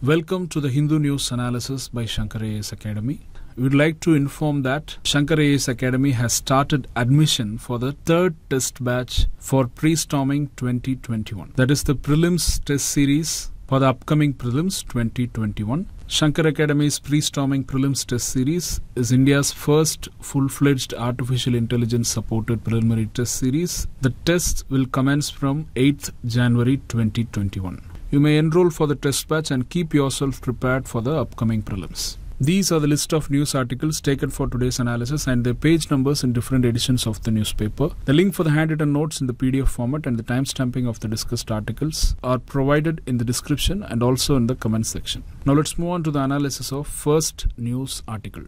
Welcome to the Hindu News Analysis by Shankar AS Academy. We'd like to inform that Shankar AS Academy has started admission for the third test batch for pre-storming 2021. That is the prelims test series for the upcoming prelims 2021. Shankar Academy's pre-storming prelims test series is India's first full-fledged artificial intelligence supported preliminary test series. The tests will commence from 8th January 2021. You may enroll for the test batch and keep yourself prepared for the upcoming prelims. These are the list of news articles taken for today's analysis and their page numbers in different editions of the newspaper. The link for the handwritten notes in the PDF format and the timestamping of the discussed articles are provided in the description and also in the comment section. Now let's move on to the analysis of first news article.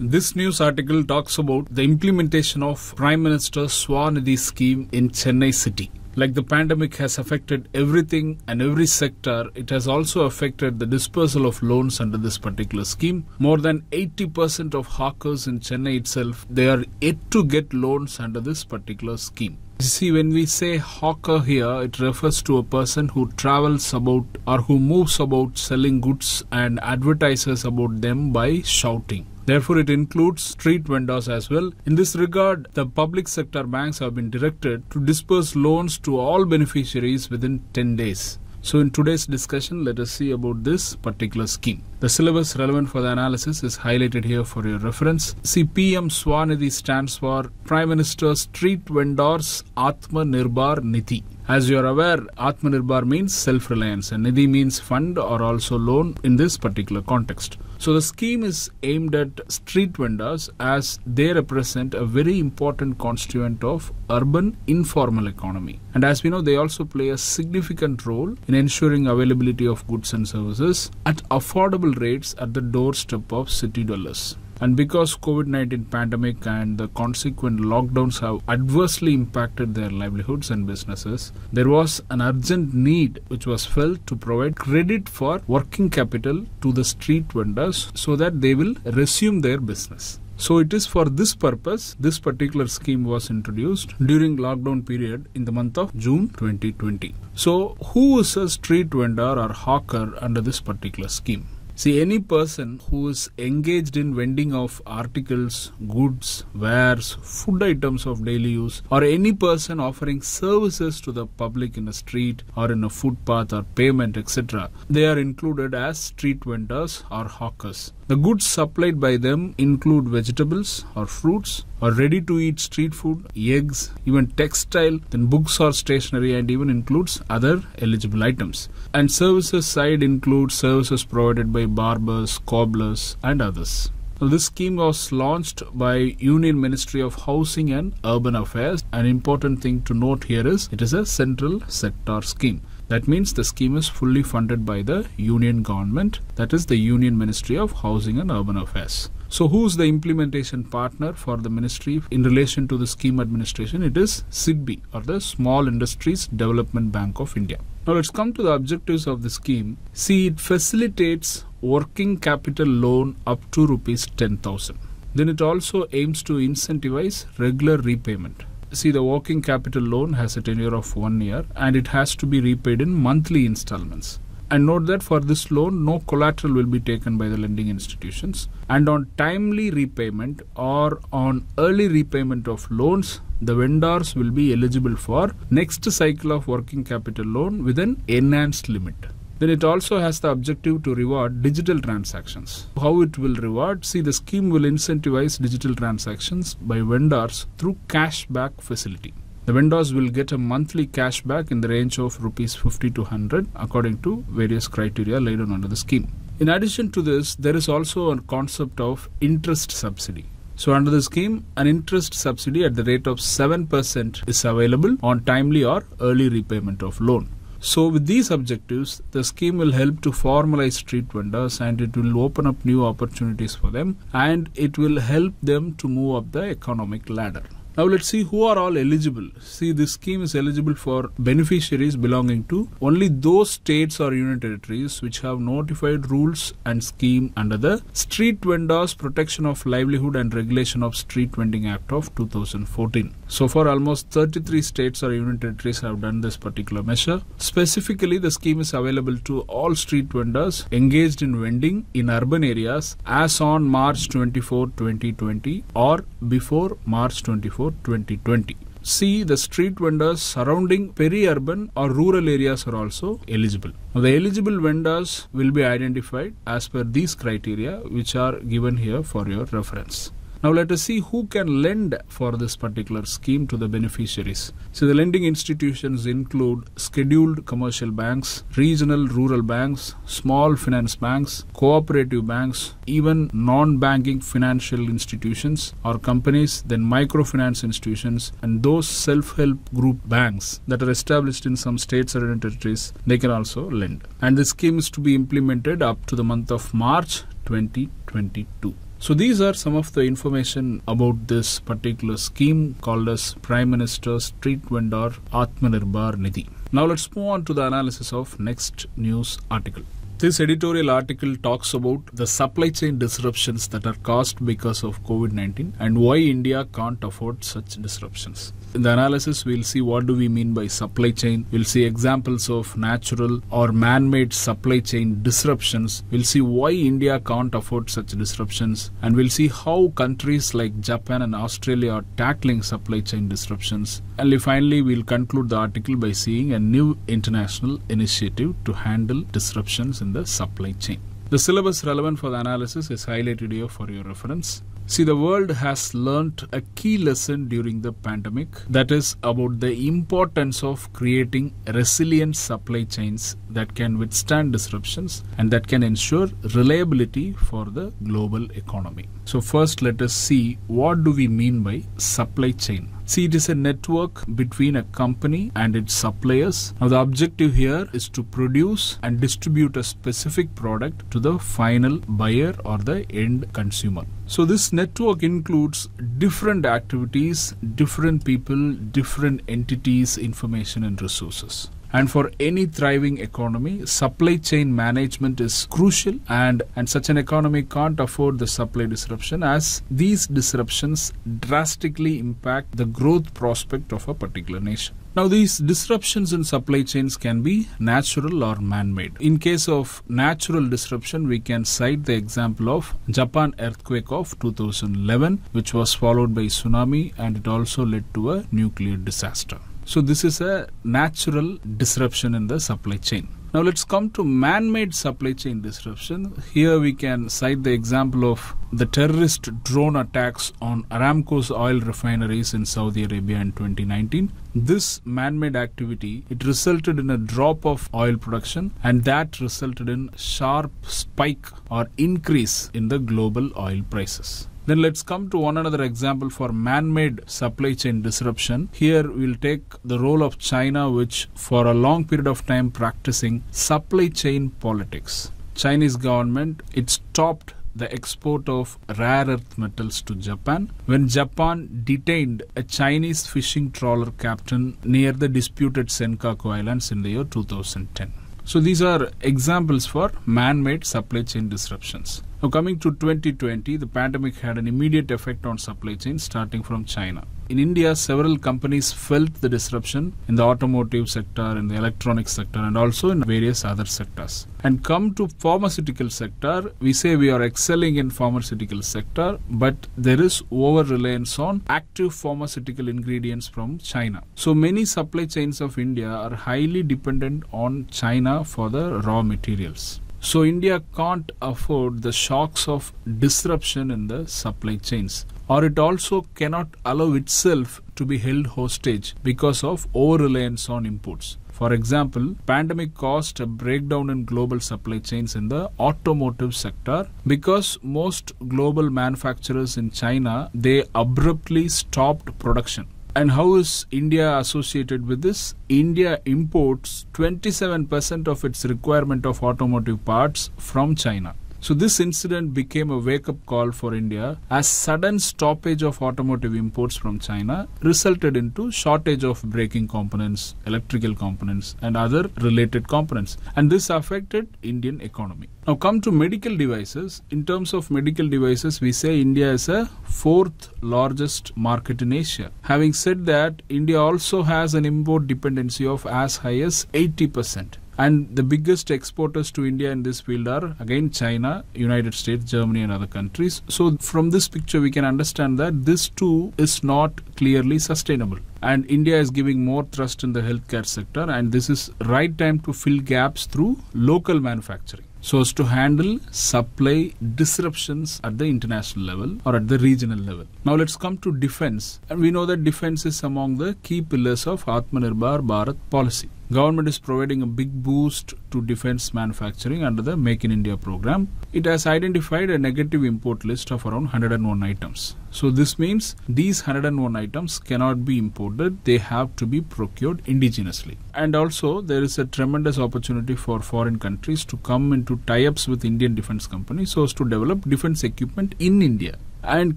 This news article talks about the implementation of Prime Minister Swanidhi scheme in Chennai city like the pandemic has affected everything and every sector, it has also affected the dispersal of loans under this particular scheme. More than 80% of hawkers in Chennai itself, they are yet to get loans under this particular scheme. You see, when we say hawker here, it refers to a person who travels about or who moves about selling goods and advertises about them by shouting. Therefore, it includes street vendors as well. In this regard, the public sector banks have been directed to disperse loans to all beneficiaries within 10 days. So in today's discussion, let us see about this particular scheme. The syllabus relevant for the analysis is highlighted here for your reference. CPM PM Swanidhi stands for Prime Minister Street Vendors Atmanirbhar Niti. As you are aware, Atmanirbhar means self-reliance and Nidhi means fund or also loan in this particular context. So the scheme is aimed at street vendors as they represent a very important constituent of urban informal economy. And as we know, they also play a significant role in ensuring availability of goods and services at affordable rates at the doorstep of city dwellers. And because COVID-19 pandemic and the consequent lockdowns have adversely impacted their livelihoods and businesses, there was an urgent need which was felt to provide credit for working capital to the street vendors so that they will resume their business. So it is for this purpose this particular scheme was introduced during lockdown period in the month of June 2020. So who is a street vendor or hawker under this particular scheme? See, any person who is engaged in vending of articles, goods, wares, food items of daily use, or any person offering services to the public in a street or in a footpath or pavement, etc., they are included as street vendors or hawkers. The goods supplied by them include vegetables or fruits, or ready to eat street food, eggs, even textile, then books or stationery, and even includes other eligible items. And services side includes services provided by barbers, cobblers, and others. Now, this scheme was launched by Union Ministry of Housing and Urban Affairs. An important thing to note here is it is a central sector scheme. That means the scheme is fully funded by the union government, that is the Union Ministry of Housing and Urban Affairs. So, who's the implementation partner for the ministry in relation to the scheme administration? It is SIDBI or the Small Industries Development Bank of India. Now, let's come to the objectives of the scheme. See, it facilitates working capital loan up to rupees 10,000. Then it also aims to incentivize regular repayment. See, the working capital loan has a tenure of one year and it has to be repaid in monthly installments. And note that for this loan, no collateral will be taken by the lending institutions. And on timely repayment or on early repayment of loans, the vendors will be eligible for next cycle of working capital loan with an enhanced limit then it also has the objective to reward digital transactions. How it will reward? See, the scheme will incentivize digital transactions by vendors through cashback facility the vendors will get a monthly cashback in the range of rupees 50 to 100 according to various criteria laid down under the scheme. In addition to this, there is also a concept of interest subsidy. So under the scheme, an interest subsidy at the rate of 7% is available on timely or early repayment of loan. So with these objectives, the scheme will help to formalize street vendors and it will open up new opportunities for them and it will help them to move up the economic ladder. Now let's see who are all eligible. See this scheme is eligible for beneficiaries belonging to only those states or union territories which have notified rules and scheme under the Street Vendors Protection of Livelihood and Regulation of Street Vending Act of 2014. So far almost 33 states or union territories have done this particular measure. Specifically the scheme is available to all street vendors engaged in vending in urban areas as on March 24, 2020 or before March 24 2020. C. the street vendors surrounding peri-urban or rural areas are also eligible. the eligible vendors will be identified as per these criteria which are given here for your reference. Now let us see who can lend for this particular scheme to the beneficiaries. So the lending institutions include scheduled commercial banks, regional rural banks, small finance banks, cooperative banks, even non-banking financial institutions or companies, then microfinance institutions and those self-help group banks that are established in some states or territories, they can also lend. And the scheme is to be implemented up to the month of March 2022. So these are some of the information about this particular scheme called as Prime Minister Street Vendor Atmanirbhar Nidhi. Now let's move on to the analysis of next news article. This editorial article talks about the supply chain disruptions that are caused because of COVID 19 and why India can't afford such disruptions. In the analysis, we'll see what do we mean by supply chain. We'll see examples of natural or man-made supply chain disruptions. We'll see why India can't afford such disruptions. And we'll see how countries like Japan and Australia are tackling supply chain disruptions. And finally, we'll conclude the article by seeing a new international initiative to handle disruptions in the supply chain. The syllabus relevant for the analysis is highlighted here for your reference. See, the world has learnt a key lesson during the pandemic that is about the importance of creating resilient supply chains that can withstand disruptions and that can ensure reliability for the global economy. So, first, let us see what do we mean by supply chain. See, it is a network between a company and its suppliers. Now, the objective here is to produce and distribute a specific product to the final buyer or the end consumer. So this network includes different activities, different people, different entities, information and resources. And for any thriving economy, supply chain management is crucial and, and such an economy can't afford the supply disruption as these disruptions drastically impact the growth prospect of a particular nation. Now, these disruptions in supply chains can be natural or man made. In case of natural disruption, we can cite the example of Japan earthquake of 2011, which was followed by tsunami and it also led to a nuclear disaster. So this is a natural disruption in the supply chain. Now let's come to man-made supply chain disruption. Here we can cite the example of the terrorist drone attacks on Aramco's oil refineries in Saudi Arabia in 2019. This man-made activity, it resulted in a drop of oil production and that resulted in sharp spike or increase in the global oil prices. Then let's come to one another example for man-made supply chain disruption. Here we'll take the role of China, which for a long period of time practicing supply chain politics. Chinese government, it stopped the export of rare earth metals to Japan when Japan detained a Chinese fishing trawler captain near the disputed Senkaku Islands in the year 2010. So these are examples for man-made supply chain disruptions. Now, coming to 2020, the pandemic had an immediate effect on supply chains starting from China. In India, several companies felt the disruption in the automotive sector, in the electronics sector, and also in various other sectors. And come to pharmaceutical sector, we say we are excelling in pharmaceutical sector, but there is over reliance on active pharmaceutical ingredients from China. So many supply chains of India are highly dependent on China for the raw materials. So India can't afford the shocks of disruption in the supply chains or it also cannot allow itself to be held hostage because of over reliance on imports. For example, pandemic caused a breakdown in global supply chains in the automotive sector because most global manufacturers in China they abruptly stopped production and how is India associated with this? India imports 27% of its requirement of automotive parts from China. So this incident became a wake-up call for India as sudden stoppage of automotive imports from China resulted into shortage of braking components, electrical components and other related components and this affected Indian economy. Now come to medical devices. In terms of medical devices, we say India is a fourth largest market in Asia. Having said that, India also has an import dependency of as high as 80 percent. And the biggest exporters to India in this field are again China, United States, Germany, and other countries. So, from this picture, we can understand that this too is not clearly sustainable. And India is giving more thrust in the healthcare sector, and this is right time to fill gaps through local manufacturing so as to handle supply disruptions at the international level or at the regional level. Now let's come to defense. And we know that defense is among the key pillars of Atmanirbhar Bharat policy. Government is providing a big boost to defense manufacturing under the Make in India program. It has identified a negative import list of around 101 items. So this means these 101 items cannot be imported. They have to be procured indigenously. And also there is a tremendous opportunity for foreign countries to come into tie-ups with Indian defense companies so as to develop defense equipment in India. And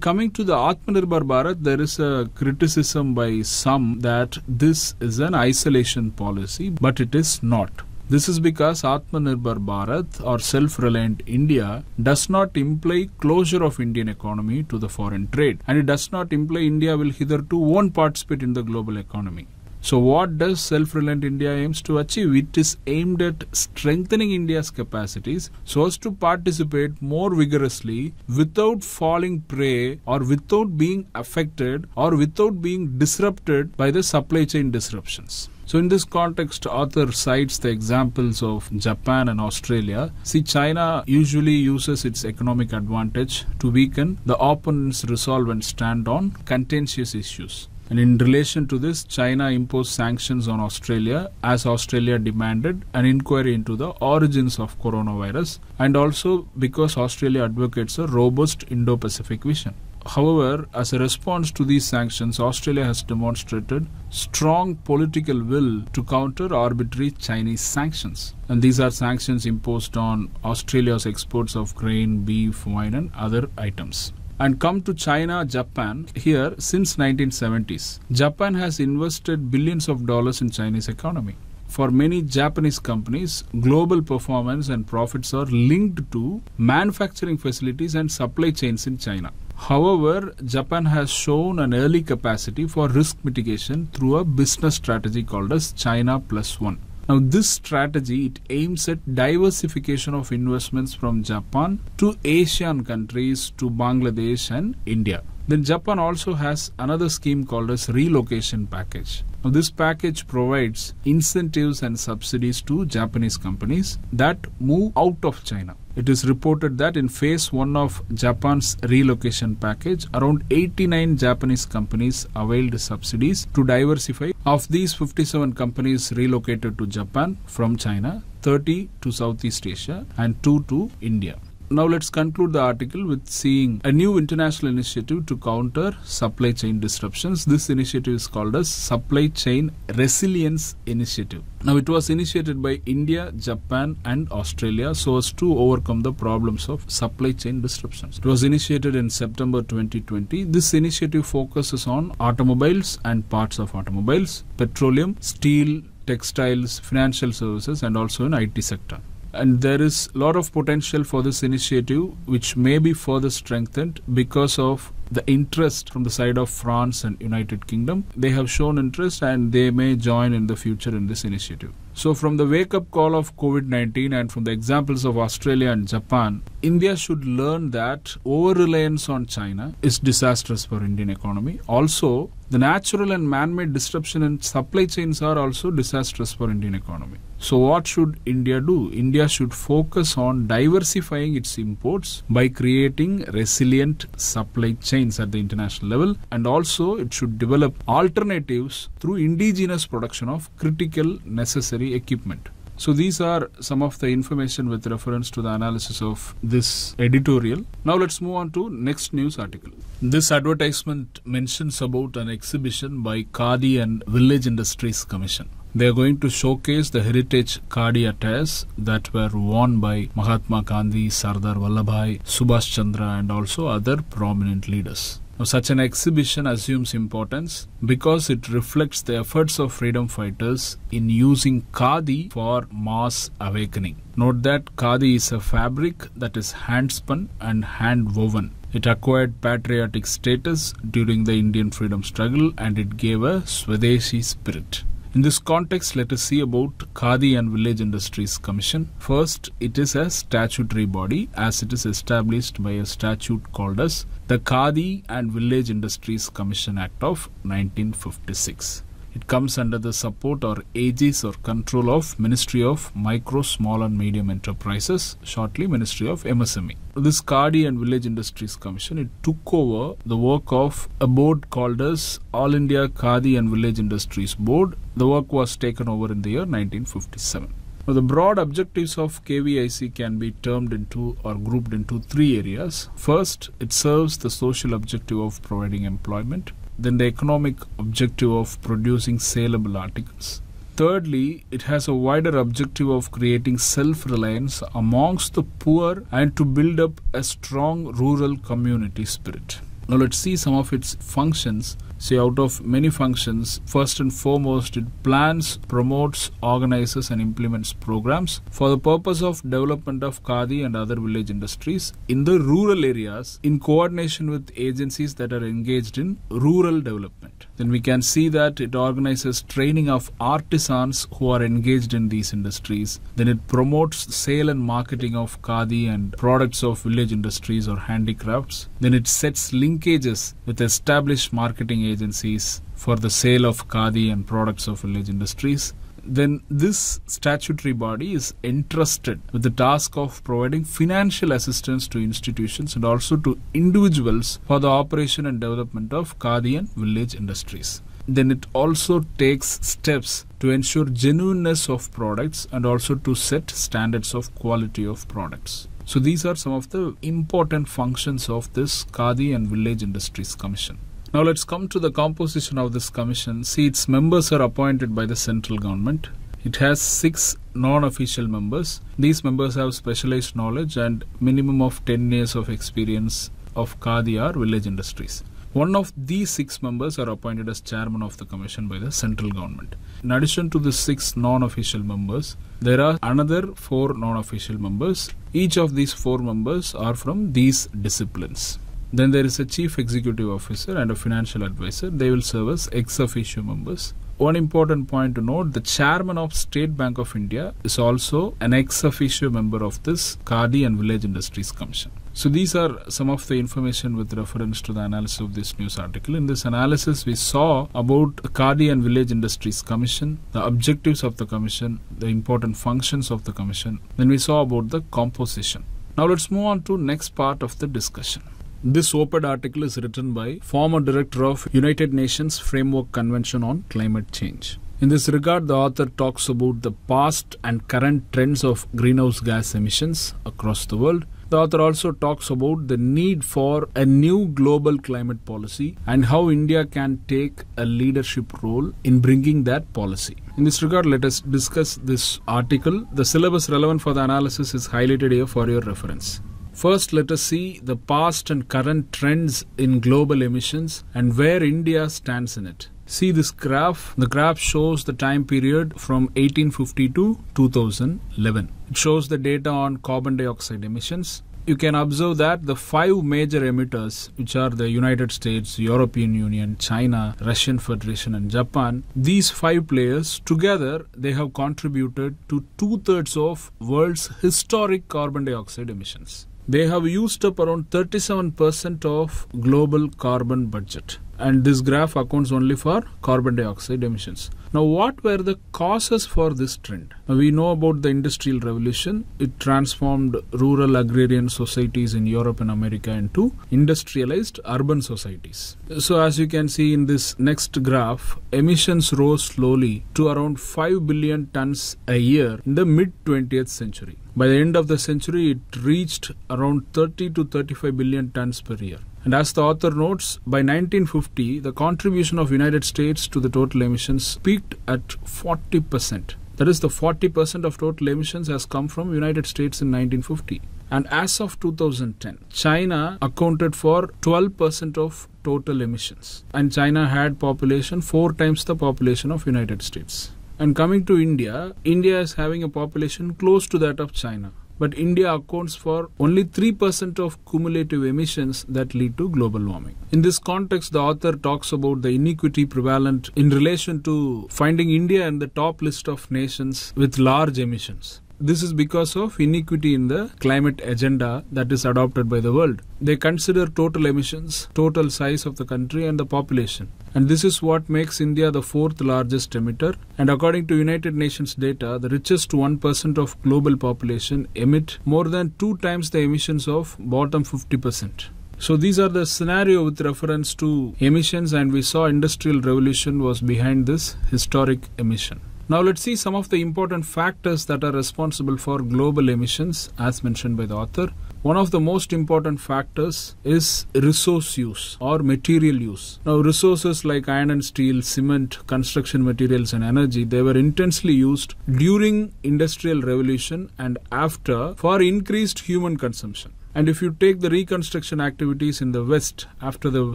coming to the Atmanirbhar Bharat, there is a criticism by some that this is an isolation policy, but it is not. This is because Atmanirbhar Bharat or self-reliant India does not imply closure of Indian economy to the foreign trade and it does not imply India will hitherto won't participate in the global economy. So, what does Self Reliant India aims to achieve? It is aimed at strengthening India's capacities so as to participate more vigorously without falling prey or without being affected or without being disrupted by the supply chain disruptions. So in this context, author cites the examples of Japan and Australia. See, China usually uses its economic advantage to weaken the opponent's resolve and stand on contentious issues. And in relation to this, China imposed sanctions on Australia as Australia demanded an inquiry into the origins of coronavirus and also because Australia advocates a robust Indo Pacific vision. However, as a response to these sanctions, Australia has demonstrated strong political will to counter arbitrary Chinese sanctions. And these are sanctions imposed on Australia's exports of grain, beef, wine, and other items and come to China, Japan here since 1970s. Japan has invested billions of dollars in Chinese economy. For many Japanese companies, global performance and profits are linked to manufacturing facilities and supply chains in China. However, Japan has shown an early capacity for risk mitigation through a business strategy called as China Plus One. Now this strategy it aims at diversification of investments from Japan to Asian countries to Bangladesh and India. Then Japan also has another scheme called as relocation package. Now, this package provides incentives and subsidies to Japanese companies that move out of China. It is reported that in phase one of Japan's relocation package, around 89 Japanese companies availed subsidies to diversify. Of these, 57 companies relocated to Japan from China, 30 to Southeast Asia, and 2 to India. Now let's conclude the article with seeing a new international initiative to counter supply chain disruptions. This initiative is called as Supply Chain Resilience Initiative. Now it was initiated by India, Japan and Australia so as to overcome the problems of supply chain disruptions. It was initiated in September 2020. This initiative focuses on automobiles and parts of automobiles, petroleum, steel, textiles, financial services and also in IT sector and there is a lot of potential for this initiative which may be further strengthened because of the interest from the side of France and United Kingdom they have shown interest and they may join in the future in this initiative so from the wake up call of covid-19 and from the examples of Australia and Japan India should learn that over reliance on China is disastrous for Indian economy also the natural and man-made disruption in supply chains are also disastrous for Indian economy. So what should India do? India should focus on diversifying its imports by creating resilient supply chains at the international level and also it should develop alternatives through indigenous production of critical necessary equipment. So these are some of the information with reference to the analysis of this editorial. Now let's move on to next news article. This advertisement mentions about an exhibition by Kadi and Village Industries Commission. They are going to showcase the heritage Kadi attires that were worn by Mahatma Gandhi, Sardar Vallabhai, Subhash Chandra and also other prominent leaders. Now, such an exhibition assumes importance because it reflects the efforts of freedom fighters in using khadi for mass awakening. Note that khadi is a fabric that is hand spun and hand woven. It acquired patriotic status during the Indian freedom struggle and it gave a Swadeshi spirit. In this context, let us see about Khadi and Village Industries Commission. First, it is a statutory body as it is established by a statute called as the Khadi and Village Industries Commission Act of 1956. It comes under the support or aegis or control of Ministry of Micro, Small and Medium Enterprises, shortly Ministry of MSME. This Khadi and Village Industries Commission, it took over the work of a board called as All India Khadi and Village Industries Board. The work was taken over in the year 1957. Now, the broad objectives of KVIC can be termed into or grouped into three areas. First, it serves the social objective of providing employment, then, the economic objective of producing saleable articles. Thirdly, it has a wider objective of creating self reliance amongst the poor and to build up a strong rural community spirit. Now, let's see some of its functions See, out of many functions, first and foremost, it plans, promotes, organizes, and implements programs for the purpose of development of Khadi and other village industries in the rural areas in coordination with agencies that are engaged in rural development. Then we can see that it organizes training of artisans who are engaged in these industries. Then it promotes sale and marketing of Khadi and products of village industries or handicrafts. Then it sets linkages with established marketing agencies for the sale of khadi and products of village industries, then this statutory body is entrusted with the task of providing financial assistance to institutions and also to individuals for the operation and development of khadi and village industries. Then it also takes steps to ensure genuineness of products and also to set standards of quality of products. So these are some of the important functions of this Khadi and Village Industries Commission. Now let's come to the composition of this commission. See, its members are appointed by the central government. It has six non-official members. These members have specialized knowledge and minimum of 10 years of experience of Khadi or village industries. One of these six members are appointed as chairman of the commission by the central government. In addition to the six non-official members, there are another four non-official members. Each of these four members are from these disciplines. Then there is a chief executive officer and a financial advisor. They will serve as ex officio members. One important point to note the chairman of State Bank of India is also an ex officio member of this Khadi and Village Industries Commission. So these are some of the information with reference to the analysis of this news article. In this analysis, we saw about Khadi and Village Industries Commission, the objectives of the commission, the important functions of the commission. Then we saw about the composition. Now let's move on to next part of the discussion. This op-ed article is written by former director of United Nations Framework Convention on Climate Change. In this regard, the author talks about the past and current trends of greenhouse gas emissions across the world. The author also talks about the need for a new global climate policy and how India can take a leadership role in bringing that policy. In this regard, let us discuss this article. The syllabus relevant for the analysis is highlighted here for your reference. First, let us see the past and current trends in global emissions and where India stands in it. See this graph. The graph shows the time period from 1850 to 2011. It shows the data on carbon dioxide emissions, you can observe that the five major emitters, which are the United States, European Union, China, Russian Federation, and Japan, these five players together they have contributed to two thirds of world's historic carbon dioxide emissions they have used up around 37% of global carbon budget and this graph accounts only for carbon dioxide emissions. Now, what were the causes for this trend? Now, we know about the Industrial Revolution. It transformed rural agrarian societies in Europe and America into industrialized urban societies. So, as you can see in this next graph, emissions rose slowly to around 5 billion tons a year in the mid 20th century. By the end of the century, it reached around 30 to 35 billion tons per year. And as the author notes, by 1950, the contribution of United States to the total emissions peaked at 40%. That is, the 40% of total emissions has come from United States in 1950. And as of 2010, China accounted for 12% of total emissions. And China had population four times the population of United States. And coming to India, India is having a population close to that of China. But India accounts for only 3% of cumulative emissions that lead to global warming. In this context, the author talks about the inequity prevalent in relation to finding India in the top list of nations with large emissions. This is because of inequity in the climate agenda that is adopted by the world. They consider total emissions, total size of the country and the population. And this is what makes India the fourth largest emitter. And according to United Nations data, the richest 1% of global population emit more than two times the emissions of bottom 50%. So these are the scenario with reference to emissions and we saw industrial revolution was behind this historic emission. Now let's see some of the important factors that are responsible for global emissions as mentioned by the author. One of the most important factors is resource use or material use. Now, resources like iron and steel, cement, construction materials, and energy they were intensely used during industrial revolution and after for increased human consumption. And if you take the reconstruction activities in the West after the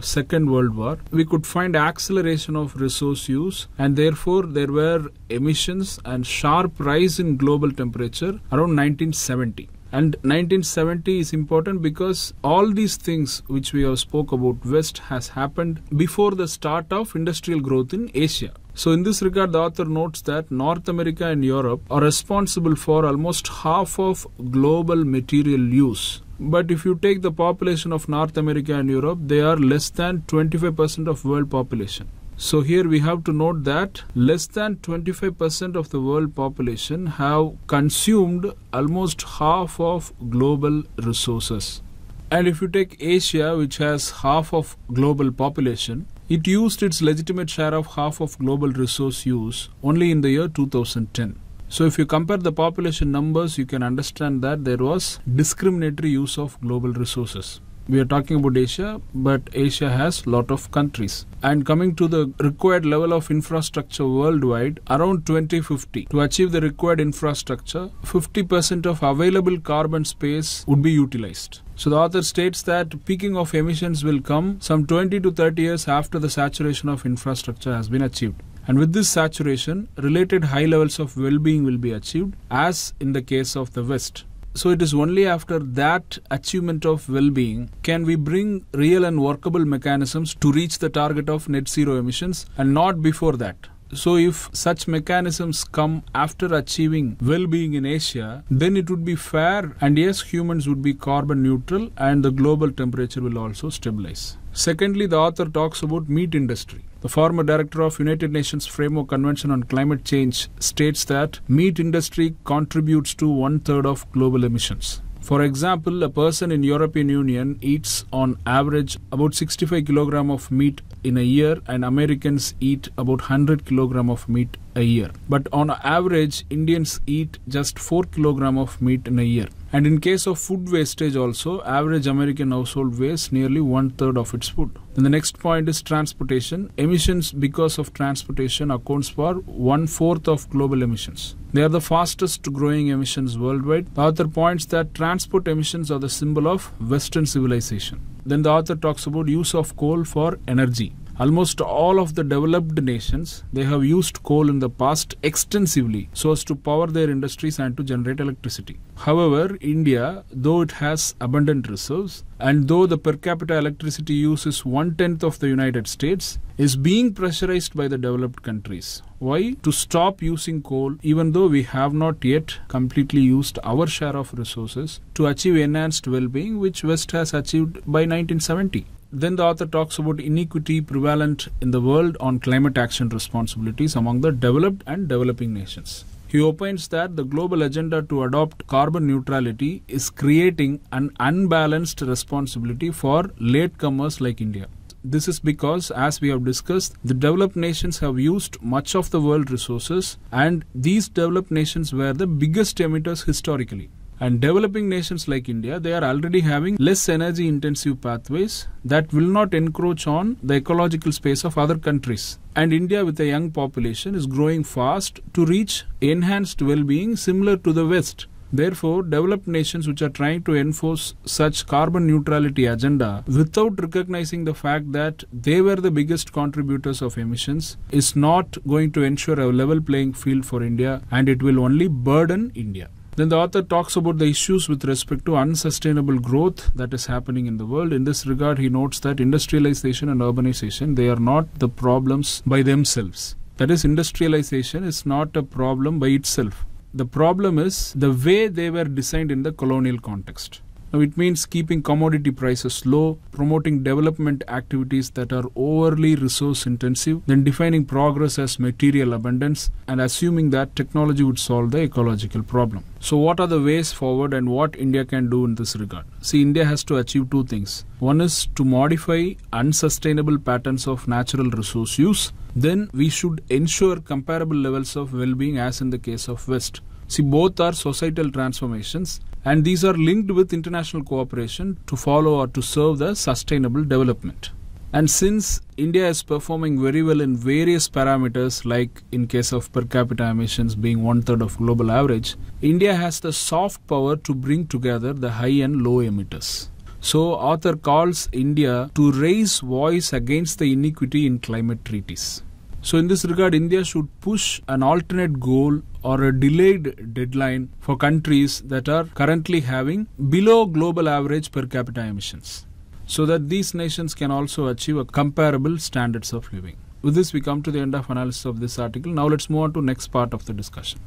Second World War, we could find acceleration of resource use, and therefore there were emissions and sharp rise in global temperature around 1970 and 1970 is important because all these things which we have spoke about west has happened before the start of industrial growth in asia so in this regard the author notes that north america and europe are responsible for almost half of global material use but if you take the population of North America and Europe, they are less than 25% of world population. So here we have to note that less than 25% of the world population have consumed almost half of global resources. And if you take Asia, which has half of global population, it used its legitimate share of half of global resource use only in the year 2010. So if you compare the population numbers, you can understand that there was discriminatory use of global resources. We are talking about Asia, but Asia has lot of countries. And coming to the required level of infrastructure worldwide, around 2050, to achieve the required infrastructure, 50% of available carbon space would be utilized. So the author states that peaking of emissions will come some 20 to 30 years after the saturation of infrastructure has been achieved. And with this saturation, related high levels of well being will be achieved, as in the case of the West. So it is only after that achievement of well-being can we bring real and workable mechanisms to reach the target of net zero emissions and not before that. So if such mechanisms come after achieving well-being in Asia, then it would be fair and yes, humans would be carbon neutral and the global temperature will also stabilize. Secondly, the author talks about meat industry. The former director of United Nations Framework Convention on Climate Change states that meat industry contributes to one third of global emissions. For example, a person in European Union eats on average about 65 kilogram of meat in a year and Americans eat about 100 kilogram of meat a year. But on average, Indians eat just 4 kg of meat in a year. And in case of food wastage also, average American household wastes nearly one third of its food. Then the next point is transportation. Emissions because of transportation accounts for one fourth of global emissions. They are the fastest growing emissions worldwide. The author points that transport emissions are the symbol of Western civilization. Then the author talks about use of coal for energy. Almost all of the developed nations, they have used coal in the past extensively so as to power their industries and to generate electricity. However, India, though it has abundant reserves, and though the per capita electricity use is one tenth of the United States, is being pressurized by the developed countries. Why? To stop using coal, even though we have not yet completely used our share of resources to achieve enhanced well being, which West has achieved by 1970. Then the author talks about inequity prevalent in the world on climate action responsibilities among the developed and developing nations. He opines that the global agenda to adopt carbon neutrality is creating an unbalanced responsibility for latecomers like India. This is because, as we have discussed, the developed nations have used much of the world resources, and these developed nations were the biggest emitters historically. And developing nations like India, they are already having less energy intensive pathways that will not encroach on the ecological space of other countries. And India, with a young population, is growing fast to reach enhanced well being similar to the West. Therefore, developed nations which are trying to enforce such carbon neutrality agenda without recognizing the fact that they were the biggest contributors of emissions is not going to ensure a level playing field for India and it will only burden India. Then the author talks about the issues with respect to unsustainable growth that is happening in the world. In this regard, he notes that industrialization and urbanization, they are not the problems by themselves. That is, industrialization is not a problem by itself. The problem is the way they were designed in the colonial context. Now, it means keeping commodity prices low, promoting development activities that are overly resource intensive, then defining progress as material abundance, and assuming that technology would solve the ecological problem. So, what are the ways forward and what India can do in this regard? See, India has to achieve two things. One is to modify unsustainable patterns of natural resource use, then we should ensure comparable levels of well being as in the case of West. See, both are societal transformations and these are linked with international cooperation to follow or to serve the sustainable development. And since India is performing very well in various parameters, like in case of per capita emissions being one third of global average, India has the soft power to bring together the high and low emitters. So, author calls India to raise voice against the inequity in climate treaties. So, in this regard, India should push an alternate goal or a delayed deadline for countries that are currently having below global average per capita emissions so that these nations can also achieve a comparable standards of living. With this, we come to the end of analysis of this article. Now let's move on to next part of the discussion.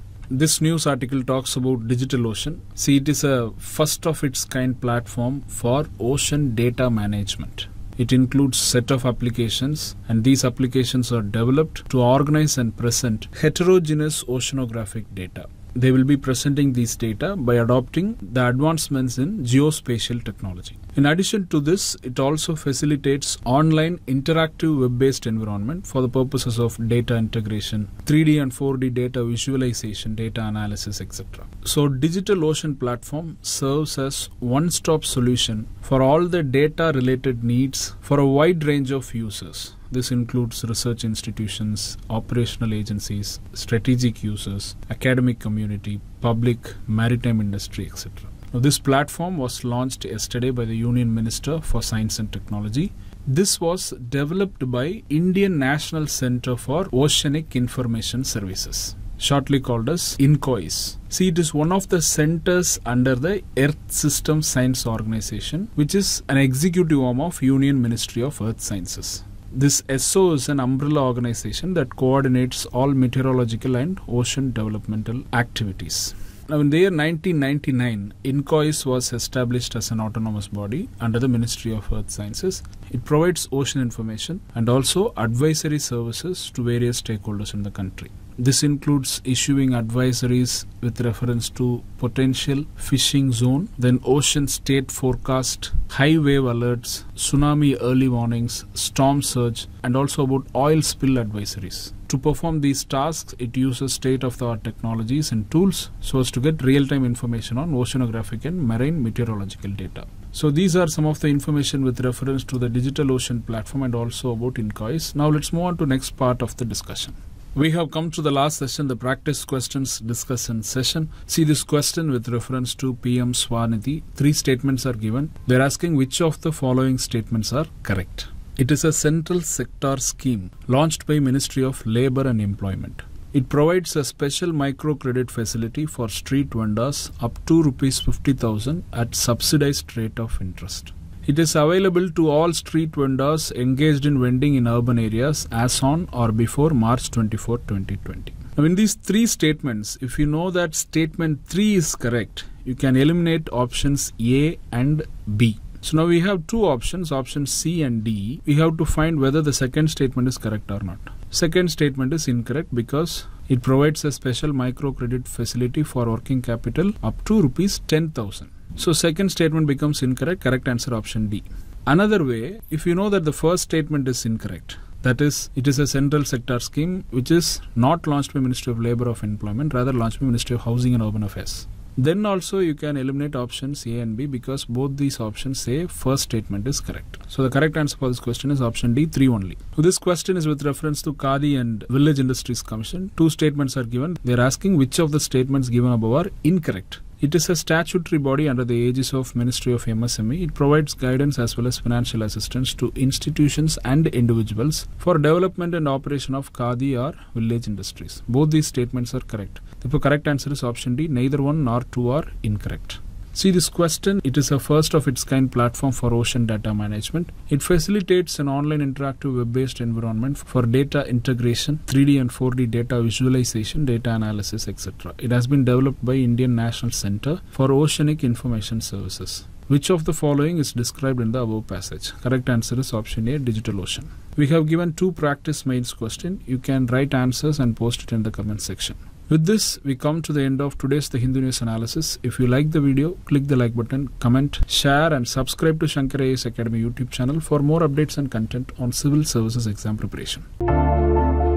This news article talks about DigitalOcean. See, it is a first of its kind platform for ocean data management. It includes set of applications and these applications are developed to organize and present heterogeneous oceanographic data they will be presenting these data by adopting the advancements in geospatial technology. In addition to this, it also facilitates online interactive web-based environment for the purposes of data integration, 3D and 4D data visualization, data analysis, etc. So DigitalOcean platform serves as one-stop solution for all the data related needs for a wide range of users this includes research institutions, operational agencies, strategic users, academic community, public, maritime industry, etc. Now, this platform was launched yesterday by the Union Minister for Science and Technology. This was developed by Indian National Center for Oceanic Information Services shortly called as INCOIS. See, it is one of the centers under the Earth System Science Organization, which is an executive arm of Union Ministry of Earth Sciences. This SO is an umbrella organization that coordinates all meteorological and ocean developmental activities. Now, in the year 1999, INCOIS was established as an autonomous body under the Ministry of Earth Sciences. It provides ocean information and also advisory services to various stakeholders in the country. This includes issuing advisories with reference to potential fishing zone, then ocean state forecast, high wave alerts, tsunami early warnings, storm surge, and also about oil spill advisories. To perform these tasks, it uses state of the art technologies and tools so as to get real time information on oceanographic and marine meteorological data. So these are some of the information with reference to the digital ocean platform and also about INCOIS. Now let's move on to next part of the discussion. We have come to the last session, the practice questions discussion session. See this question with reference to PM Swanidhi. Three statements are given. They're asking which of the following statements are correct. It is a central sector scheme launched by Ministry of Labor and Employment. It provides a special microcredit facility for street vendors up to rupees 50,000 at subsidized rate of interest. It is available to all street vendors engaged in vending in urban areas as on or before March 24, 2020. Now, in these three statements, if you know that statement 3 is correct, you can eliminate options A and B. So now we have two options, options C and D. We have to find whether the second statement is correct or not. Second statement is incorrect because it provides a special microcredit facility for working capital up to rupees 10,000. So second statement becomes incorrect. Correct answer option D. Another way, if you know that the first statement is incorrect, that is, it is a central sector scheme which is not launched by Ministry of Labour of Employment, rather launched by Ministry of Housing and Urban Affairs. Then also you can eliminate options A and B because both these options say first statement is correct. So the correct answer for this question is option D, 3 only. So this question is with reference to Kadi and Village Industries Commission. Two statements are given. They are asking which of the statements given above are incorrect. It is a statutory body under the aegis of Ministry of MSME. It provides guidance as well as financial assistance to institutions and individuals for development and operation of khadi or village industries. Both these statements are correct. The correct answer is option D. Neither one nor two are incorrect. See this question, it is a first of its kind platform for ocean data management. It facilitates an online interactive web-based environment for data integration, 3D and 4D data visualization, data analysis, etc. It has been developed by Indian National Center for Oceanic Information Services. Which of the following is described in the above passage? Correct answer is option A, digital ocean. We have given two practice mains question. You can write answers and post it in the comment section. With this, we come to the end of today's The Hindu News Analysis. If you like the video, click the like button, comment, share and subscribe to Shankar Academy YouTube channel for more updates and content on civil services exam preparation.